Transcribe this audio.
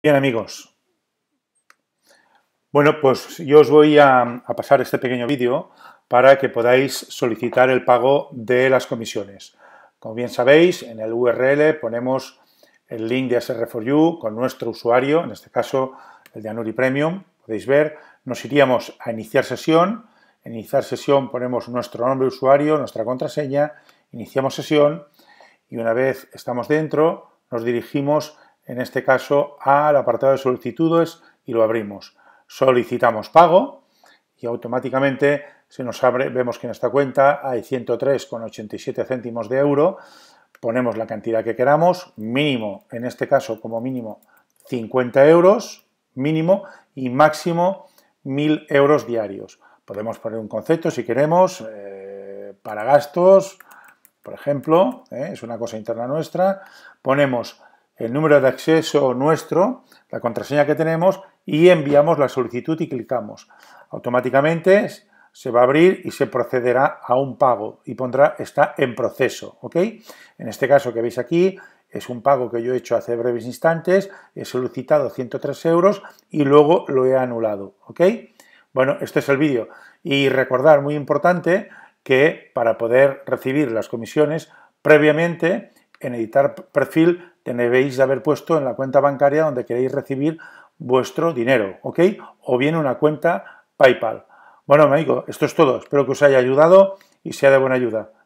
Bien amigos, bueno pues yo os voy a, pasar este pequeño vídeo para que podáis solicitar el pago de las comisiones. Como bien sabéis, en el URL ponemos el link de SR4U con nuestro usuario, en este caso el de Anuri Premium, podéis ver, nos iríamos a iniciar sesión, en iniciar sesión ponemos nuestro nombre de usuario, nuestra contraseña, iniciamos sesión y una vez estamos dentro nos dirigimos en este caso al apartado de solicitudes y lo abrimos. Solicitamos pago y automáticamente se nos abre, vemos que en esta cuenta hay 103,87 céntimos de euro, ponemos la cantidad que queramos, mínimo, en este caso como mínimo 50 euros, mínimo y máximo 1.000 euros diarios. Podemos poner un concepto si queremos, eh, para gastos, por ejemplo, eh, es una cosa interna nuestra, ponemos el número de acceso nuestro, la contraseña que tenemos y enviamos la solicitud y clicamos. Automáticamente se va a abrir y se procederá a un pago y pondrá está en proceso, ¿ok? En este caso que veis aquí es un pago que yo he hecho hace breves instantes, he solicitado 103 euros y luego lo he anulado, ¿ok? Bueno, este es el vídeo y recordar, muy importante, que para poder recibir las comisiones previamente en editar perfil debéis de haber puesto en la cuenta bancaria donde queréis recibir vuestro dinero, ¿ok? O bien una cuenta PayPal. Bueno, amigo, esto es todo. Espero que os haya ayudado y sea de buena ayuda.